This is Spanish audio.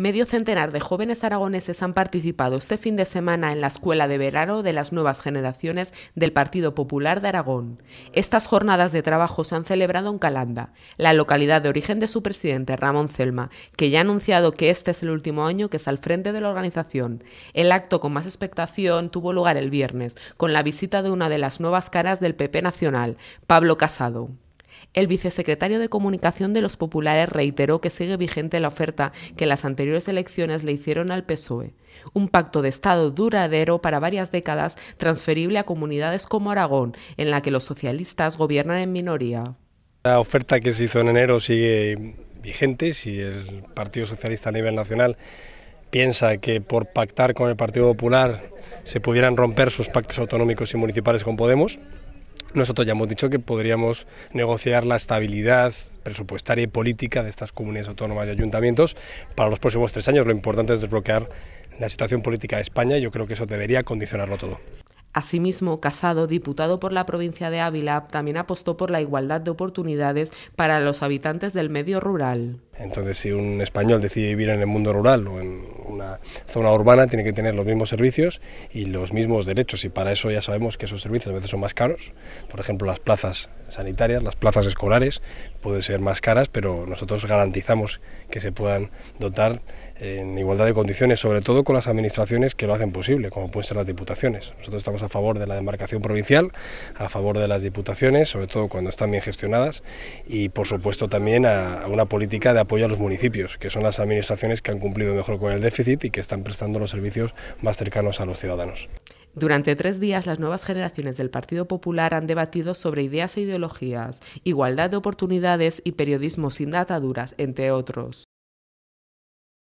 Medio centenar de jóvenes aragoneses han participado este fin de semana en la Escuela de Verano de las Nuevas Generaciones del Partido Popular de Aragón. Estas jornadas de trabajo se han celebrado en Calanda, la localidad de origen de su presidente Ramón Celma, que ya ha anunciado que este es el último año que está al frente de la organización. El acto con más expectación tuvo lugar el viernes, con la visita de una de las nuevas caras del PP Nacional, Pablo Casado. El vicesecretario de Comunicación de los Populares reiteró que sigue vigente la oferta que las anteriores elecciones le hicieron al PSOE, un pacto de Estado duradero para varias décadas transferible a comunidades como Aragón, en la que los socialistas gobiernan en minoría. La oferta que se hizo en enero sigue vigente, si el Partido Socialista a nivel nacional piensa que por pactar con el Partido Popular se pudieran romper sus pactos autonómicos y municipales con Podemos, nosotros ya hemos dicho que podríamos negociar la estabilidad presupuestaria y política de estas comunidades autónomas y ayuntamientos para los próximos tres años. Lo importante es desbloquear la situación política de España y yo creo que eso debería condicionarlo todo. Asimismo, Casado, diputado por la provincia de Ávila, también apostó por la igualdad de oportunidades para los habitantes del medio rural. Entonces, si un español decide vivir en el mundo rural o en zona urbana tiene que tener los mismos servicios y los mismos derechos y para eso ya sabemos que esos servicios a veces son más caros. Por ejemplo, las plazas sanitarias, las plazas escolares pueden ser más caras, pero nosotros garantizamos que se puedan dotar en igualdad de condiciones, sobre todo con las administraciones que lo hacen posible, como pueden ser las diputaciones. Nosotros estamos a favor de la demarcación provincial, a favor de las diputaciones, sobre todo cuando están bien gestionadas, y por supuesto también a una política de apoyo a los municipios, que son las administraciones que han cumplido mejor con el déficit y que están prestando los servicios más cercanos a los ciudadanos. Durante tres días, las nuevas generaciones del Partido Popular han debatido sobre ideas e ideologías, igualdad de oportunidades y periodismo sin dataduras, entre otros.